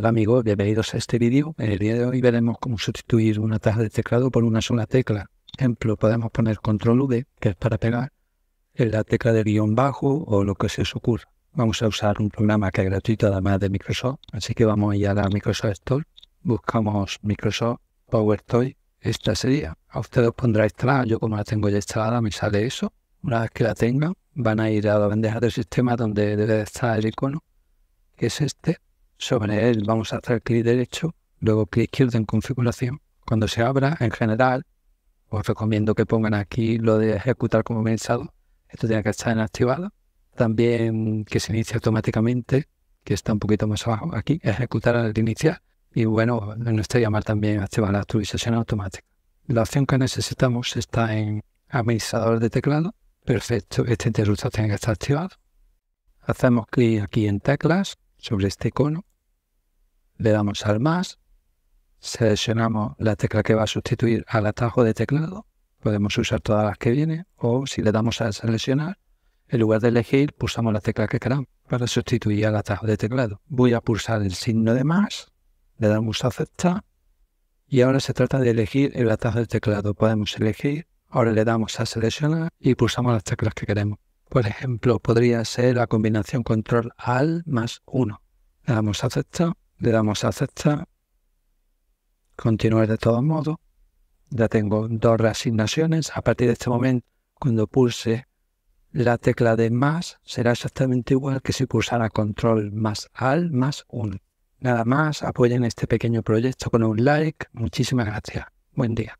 Hola amigos, bienvenidos a este vídeo. En el día de hoy veremos cómo sustituir una taza de teclado por una sola tecla. Por ejemplo, podemos poner control V, que es para pegar, en la tecla de guión bajo o lo que se os ocurra. Vamos a usar un programa que es gratuito además de Microsoft, así que vamos a ir a Microsoft Store, buscamos Microsoft PowerToy, esta sería. A ustedes os pondrá instalada, yo como la tengo ya instalada me sale eso. Una vez que la tengan, van a ir a la bandeja del sistema donde debe estar el icono, que es este sobre él vamos a hacer clic derecho, luego clic izquierdo en configuración. Cuando se abra, en general, os recomiendo que pongan aquí lo de ejecutar como administrador. Esto tiene que estar en activado. También que se inicie automáticamente, que está un poquito más abajo aquí, ejecutar al iniciar. Y bueno, en este llamar también activar la actualización automática. La opción que necesitamos está en administrador de teclado. Perfecto, este interruptor tiene que estar activado. Hacemos clic aquí en teclas sobre este icono, le damos al más, seleccionamos la tecla que va a sustituir al atajo de teclado, podemos usar todas las que vienen, o si le damos a seleccionar, en lugar de elegir, pulsamos la tecla que queramos para sustituir al atajo de teclado. Voy a pulsar el signo de más, le damos a aceptar, y ahora se trata de elegir el atajo de teclado. Podemos elegir, ahora le damos a seleccionar y pulsamos las teclas que queremos. Por ejemplo, podría ser la combinación control al más 1. Le damos a aceptar, le damos a aceptar, continuar de todo modo. Ya tengo dos reasignaciones. A partir de este momento, cuando pulse la tecla de más, será exactamente igual que si pulsara control más al más 1. Nada más, apoyen este pequeño proyecto con un like. Muchísimas gracias. Buen día.